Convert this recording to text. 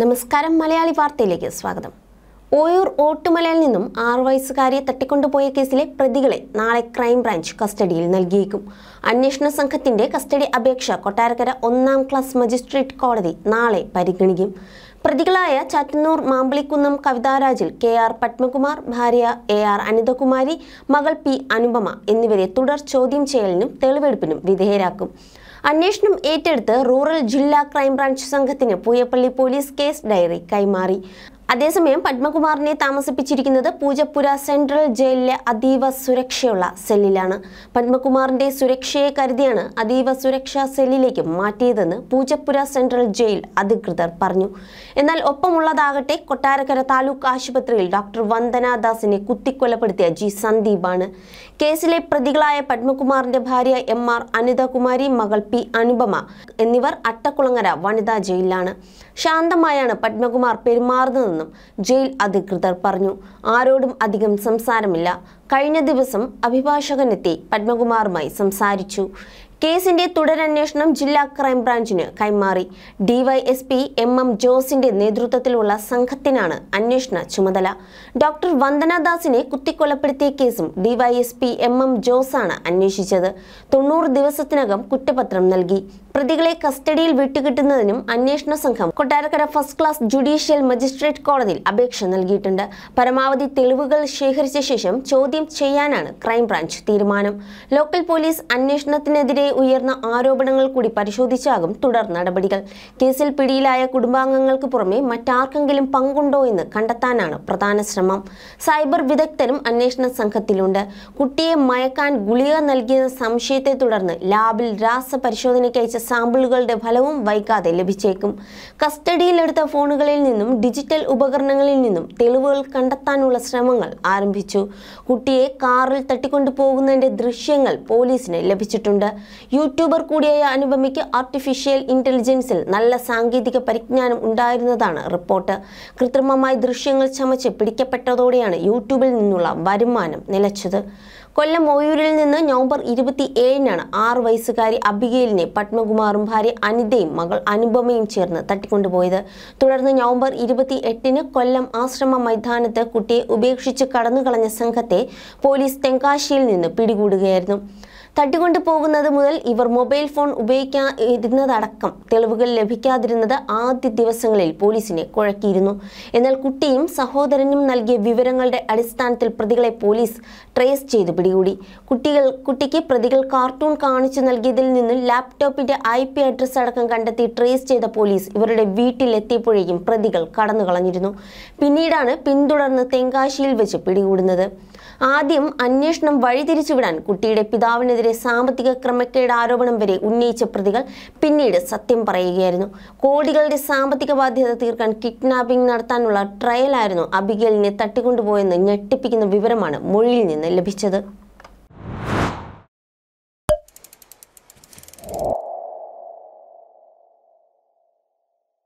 നമസ്കാരം മലയാളി വാർത്തയിലേക്ക് സ്വാഗതം ഓയൂർ ഓട്ടുമലയിൽ നിന്നും ആറു വയസ്സുകാരിയെ തട്ടിക്കൊണ്ടുപോയ കേസിലെ പ്രതികളെ നാളെ ക്രൈംബ്രാഞ്ച് കസ്റ്റഡിയിൽ നൽകിയേക്കും അന്വേഷണ സംഘത്തിന്റെ കസ്റ്റഡി അപേക്ഷ കൊട്ടാരക്കര ഒന്നാം ക്ലാസ് മജിസ്ട്രേറ്റ് കോടതി നാളെ പരിഗണിക്കും പ്രതികളായ ചാറ്റന്നൂർ മാമ്പളിക്കുന്നം കവിതാരാജിൽ കെ ആർ പത്മകുമാർ ഭാര്യ എ ആർ അനിതകുമാരി മകൾ പി അനുപമ എന്നിവരെ തുടർ ചോദ്യം ചെയ്യലിനും തെളിവെടുപ്പിനും വിധേയരാക്കും അന്വേഷണം ഏറ്റെടുത്ത് റൂറൽ ജില്ലാ ക്രൈംബ്രാഞ്ച് സംഘത്തിന് പൂയപ്പള്ളി പോലീസ് കേസ് ഡയറി കൈമാറി അതേസമയം പത്മകുമാറിനെ താമസിപ്പിച്ചിരിക്കുന്നത് പൂജപ്പുര സെൻട്രൽ ജയിലിലെ അതീവ സുരക്ഷയുള്ള സെല്ലിലാണ് പത്മകുമാറിന്റെ സുരക്ഷയെ കരുതിയാണ് അതീവ സുരക്ഷാ സെല്ലിലേക്ക് മാറ്റിയതെന്ന് പൂജപ്പുര സെൻട്രൽ ജയിൽ അധികൃതർ പറഞ്ഞു എന്നാൽ ഒപ്പമുള്ളതാകട്ടെ കൊട്ടാരക്കര താലൂക്ക് ആശുപത്രിയിൽ ഡോക്ടർ വന്ദനാദാസിനെ കുത്തിക്കൊലപ്പെടുത്തിയ ജി സന്ദീപാണ് കേസിലെ പ്രതികളായ പത്മകുമാറിന്റെ ഭാര്യ എം ആർ അനിതകുമാരി മകൾ പി അനുപമ എന്നിവർ അട്ടക്കുളങ്ങര വനിതാ ജയിലിലാണ് ശാന്തമായാണ് പത്മകുമാർ പെരുമാറുന്നതെന്ന് ഉണ്ടാകുമെന്നും ജയിൽ അധികൃതർ പറഞ്ഞു ആരോടും അധികം സംസാരമില്ല കഴിഞ്ഞ ദിവസം അഭിഭാഷകനെത്തി പത്മകുമാറുമായി സംസാരിച്ചു കേസിന്റെ തുടരന്വേഷണം ജില്ലാ ക്രൈംബ്രാഞ്ചിന് കൈമാറി ഡിവൈഎസ്പി എം എം ജോസിന്റെ നേതൃത്വത്തിലുള്ള സംഘത്തിനാണ് അന്വേഷണ ചുമതല ഡോക്ടർ വന്ദനദാസിനെ കുത്തിക്കൊലപ്പെടുത്തിയ കേസും ഡിവൈഎസ്പി എം എം ജോസാണ് അന്വേഷിച്ചത് തൊണ്ണൂറ് ദിവസത്തിനകം കുറ്റപത്രം നൽകി പ്രതികളെ കസ്റ്റഡിയിൽ വിട്ടുകിട്ടുന്നതിനും അന്വേഷണ സംഘം Kottarakkara first class judicial magistrate കോടതിയിൽ അപേക്ഷ നൽകിയിട്ടുണ്ട് പരമാവധി തെളിവുകൾ ശേഖരിച്ച ശേഷം ചോദ്യം ചെയ്യാനാണ് ക്രൈംബ്രാഞ്ച് തീരുമാനം ലോക്കൽ പോലീസ് അന്വേഷണത്തിനെതിരെ ഉയർന്ന ആരോപണങ്ങൾ കൂടി പരിശോധിച്ചാകും തുടർ നടപടികൾ കേസിൽ പിടിയിലായ കുടുംബാംഗങ്ങൾക്ക് പുറമെ മറ്റാർക്കെങ്കിലും പങ്കുണ്ടോ എന്ന് കണ്ടെത്താനാണ് പ്രധാന ശ്രമം സൈബർ വിദഗ്ധരും അന്വേഷണ സംഘത്തിലുണ്ട് കുട്ടിയെ മയക്കാൻ ഗുളിക നൽകിയ സംശയത്തെ തുടർന്ന് ലാബിൽ രാസപരിശോധനയ്ക്ക് അയച്ച സാമ്പിളുകളുടെ ഫലവും വൈകാതെ ലഭിച്ചേക്കും കസ്റ്റഡിയിലെടുത്ത ഫോണുകളിൽ നിന്നും ഡിജിറ്റൽ ഉപകരണങ്ങളിൽ നിന്നും തെളിവുകൾ കണ്ടെത്താനുള്ള ശ്രമങ്ങൾ ആരംഭിച്ചു കുട്ടിയെ കാറിൽ തട്ടിക്കൊണ്ടു പോകുന്നതിന്റെ ദൃശ്യങ്ങൾ പോലീസിന് ലഭിച്ചിട്ടുണ്ട് യൂട്യൂബർ കൂടിയായ അനുപമയ്ക്ക് ആർട്ടിഫിഷ്യൽ ഇൻ്റലിജൻസിൽ നല്ല സാങ്കേതിക പരിജ്ഞാനം ഉണ്ടായിരുന്നതാണ് റിപ്പോർട്ട് കൃത്രിമമായി ദൃശ്യങ്ങൾ ചമച്ച് പിടിക്കപ്പെട്ടതോടെയാണ് യൂട്യൂബിൽ നിന്നുള്ള വരുമാനം നിലച്ചത് കൊല്ലം ഓയൂരിൽ നിന്ന് നവംബർ ഇരുപത്തി ഏഴിനാണ് ആറ് വയസ്സുകാരി അബിഗയിലിനെ പത്മകുമാറും ഭാര്യ അനിതയും മകൾ അനുപമയും ചേർന്ന് തട്ടിക്കൊണ്ടുപോയത് തുടർന്ന് നവംബർ ഇരുപത്തി എട്ടിന് കൊല്ലം ആശ്രമ മൈതാനത്ത് കുട്ടിയെ ഉപേക്ഷിച്ച് കടന്നുകളഞ്ഞ സംഘത്തെ പോലീസ് തെങ്കാശിയിൽ നിന്ന് പിടികൂടുകയായിരുന്നു തട്ടിക്കൊണ്ടു പോകുന്നത് മുതൽ ഇവർ മൊബൈൽ ഫോൺ ഉപയോഗിക്കാതിരുന്നതടക്കം തെളിവുകൾ ലഭിക്കാതിരുന്നത് ആദ്യ ദിവസങ്ങളിൽ പോലീസിനെ കുഴക്കിയിരുന്നു എന്നാൽ കുട്ടിയും സഹോദരനും നൽകിയ വിവരങ്ങളുടെ അടിസ്ഥാനത്തിൽ പ്രതികളെ പോലീസ് ട്രേസ് ചെയ്ത് പിടികൂടി കുട്ടികൾ കുട്ടിക്ക് പ്രതികൾ കാർട്ടൂൺ കാണിച്ചു നൽകിയതിൽ നിന്നും ലാപ്ടോപ്പിന്റെ ഐ പി അഡ്രസ് അടക്കം കണ്ടെത്തി ട്രേസ് ചെയ്ത പോലീസ് ഇവരുടെ വീട്ടിലെത്തിയപ്പോഴേക്കും പ്രതികൾ കടന്നു കളഞ്ഞിരുന്നു പിന്നീടാണ് പിന്തുടർന്ന് തെങ്കാശിയിൽ വെച്ച് പിടികൂടുന്നത് ആദ്യം അന്വേഷണം വഴിതിരിച്ചുവിടാൻ കുട്ടിയുടെ പിതാവിനെതിരെ സാമ്പത്തിക ക്രമക്കേട് ആരോപണം വരെ ഉന്നയിച്ച പ്രതികൾ പിന്നീട് സത്യം പറയുകയായിരുന്നു കോടികളുടെ സാമ്പത്തിക ബാധ്യത തീർക്കാൻ കിഡ്നാപ്പിംഗ് നടത്താനുള്ള ട്രയലായിരുന്നു അബിഗേലിനെ തട്ടിക്കൊണ്ടുപോയെന്ന് ഞെട്ടിപ്പിക്കുന്ന വിവരമാണ് മൊഴിയിൽ നിന്ന് ലഭിച്ചത്